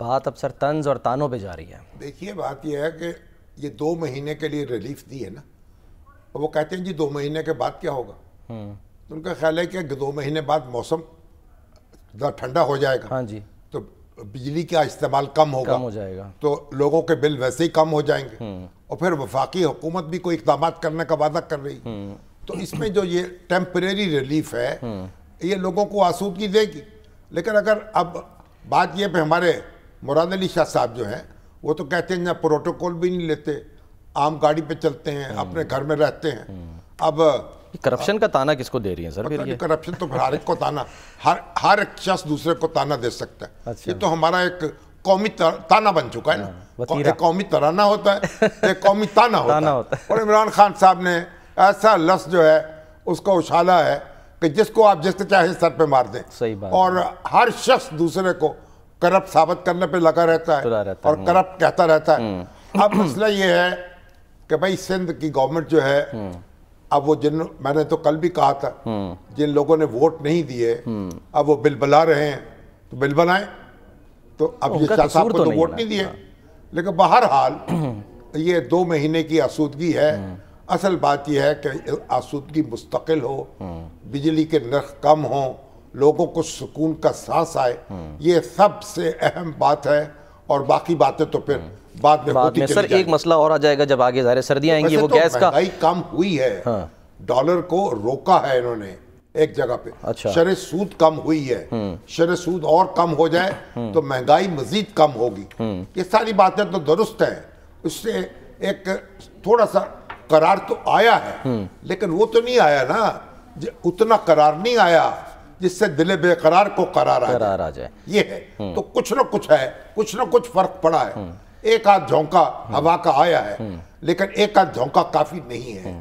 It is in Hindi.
बात अब सर तंज और तानों पे जा रही है देखिए बात यह है कि ये दो महीने के लिए रिलीफ दी है ना और वो कहते हैं जी दो महीने के बाद क्या होगा हम्म। तो उनका ख्याल है कि दो महीने बाद मौसम ठंडा हो जाएगा हाँ जी तो बिजली का इस्तेमाल कम होगा कम हो जाएगा तो लोगों के बिल वैसे ही कम हो जाएंगे हम्म। और फिर वफाकी हुकूमत भी कोई इकदाम करने का वादा कर रही हम्म। तो इसमें जो ये टेम्परेरी रिलीफ है ये लोगों को आसूदगी देगी लेकिन अगर अब बात ये पे हमारे मुराद अली शाह साहब जो हैं वो तो कहते हैं ना प्रोटोकॉल भी नहीं लेते आम गाड़ी पे चलते हैं हम्म। अपने घर में रहते हैं हम्म। अब करप्शन का ताना किसको दे रही है सर करप्शन तो हर एक को ताना हर हर एक शख्स दूसरे को ताना दे सकता है अच्छा। ये तो हमारा एक कौमी ताना बन चुका है ना हाँ, एक कौमी तराना होता है एक कौमी ताना होता, है और इमरान खान साहब ने ऐसा लफ्स जो है उसका उछाला है कि जिसको आप जिसके चाहे सर पे मार दें सही बात और हर शख्स दूसरे को करप्ट साबित करने पे लगा रहता है रहता और करप्ट कहता रहता है हम्म। अब मसला ये है कि भाई सिंध की गवर्नमेंट जो है हम्म। अब वो जिन मैंने तो कल भी कहा था हम्म। जिन लोगों ने वोट नहीं दिए अब वो बिल बुला रहे हैं तो बिल बनाए तो अब ये शाह साहब को तो, तो वोट नहीं दिए लेकिन बहरहाल ये दो महीने की आसूदगी है असल बात यह है कि आसूदगी मुस्तकिल हो बिजली के नर्ख कम हों लोगों को सुकून का सांस आए ये सबसे अहम बात है और बाकी बातें तो फिर बाद में बाद में सर एक मसला और आ जाएगा जब आगे जाहिर सर्दियाँ आएंगी वो तो गैस का कम हुई है हाँ। डॉलर को रोका है इन्होंने एक जगह पे अच्छा शर सूद कम हुई है हम्म। शर सूद और कम हो जाए हम्म। तो महंगाई मजीद कम होगी हम्म। ये सारी बातें तो दुरुस्त है उससे एक थोड़ा सा करार तो आया है लेकिन वो तो नहीं आया ना उतना करार नहीं आया जिससे दिल बेकरार को करार आ करार आ जाए ये है हम्म। तो कुछ ना कुछ है कुछ ना कुछ फर्क पड़ा है हम्म। एक आध झोंका हवा का आया है हम्म। लेकिन एक आध झोंका काफी नहीं है